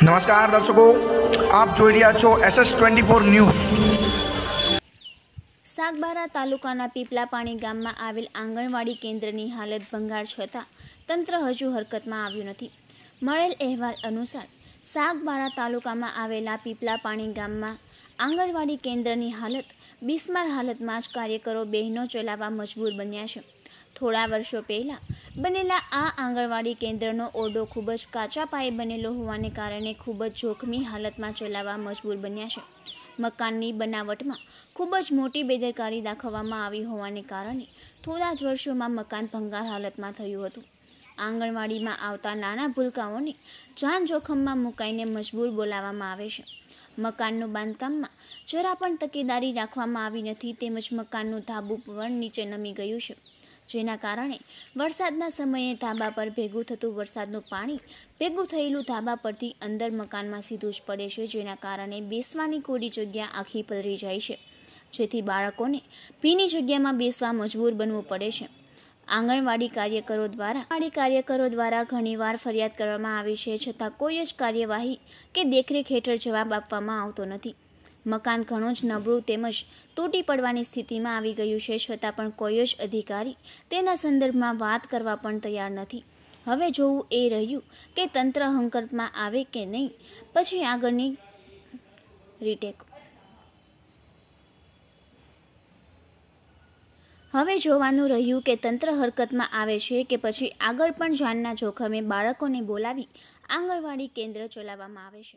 નમસ્કાર દર્શકો આપ જોઈ રહ્યા છો SS twenty four news Sagbara તાલુકાના પીપલાપાણી ગામમાં આવેલ આંગણવાડી કેન્દ્રની હાલત ભંગાર છતાં તંત્ર હજુ હરકતમાં આવ્યું નથી મળેલ અહેવાલ અનુસાર સાગબારા તાલુકામાં આવેલા પીપલાપાણી ગામમાં આંગણવાડી કેન્દ્રની હાલત બિસ્માર હાલતમાં જ કાર્યકરો બહેનો ચલાવવા મજબૂર બન્યા છે થોડા વર્ષો પહેલાં બનેલા આ આંગણવાડી કેન્દ્રનો ઓરડો ખૂબ જ કાચા પાયે બનેલો હોવાને કારણે ખૂબ જ જોખમી હાલતમાં ચલાવવા મજબૂર બન્યા છે મકાનની બનાવટમાં ખૂબ જ મોટી બેદરકારી દાખવવામાં આવી હોવાને કારણે થોડા જ વર્ષોમાં મકાન ભંગાર હાલતમાં થયું હતું આંગણવાડીમાં આવતા નાના ભૂલકાઓને જાન જોખમમાં મુકાઈને મજબૂર બોલાવવામાં આવે છે મકાનનું બાંધકામમાં જરા પણ તકેદારી રાખવામાં આવી નથી તેમજ મકાનનું ધાબુ પણ નીચે નમી ગયું છે જેના કારણે વરસાદના સમયે ધાબા પર ભેગું થતું વરસાદનું પાણી ભેગું થયેલું ધાબા પરથી અંદર મકાનમાં સીધું જ પડે છે જેના કારણે બેસવાની કોરી જગ્યા આખી પલરી જાય છે જેથી બાળકોને ભીની જગ્યામાં બેસવા મજબૂર બનવું પડે છે આંગણવાડી કાર્યકરો દ્વારા આંગણવાડી કાર્યકરો દ્વારા ઘણીવાર ફરિયાદ કરવામાં આવી છે છતાં કોઈ જ કાર્યવાહી કે દેખરેખ હેઠળ જવાબ આપવામાં આવતો નથી મકાન ઘણું જ નબળું તેમજ તૂટી પડવાની સ્થિતિમાં આવી ગયું છે છતાં પણ કોઈ જ અધિકારી તેના સંદર્ભમાં વાત કરવા પણ તૈયાર નથી હવે જોવું એ રહ્યું કે તંત્ર હંકરમાં આવે કે નહીં પછી આગળની રીટેક હવે જોવાનું રહ્યું કે તંત્ર હરકતમાં આવે છે કે પછી આગળ પણ જાનના જોખમે બાળકોને બોલાવી આંગણવાડી કેન્દ્ર ચલાવવામાં આવે છે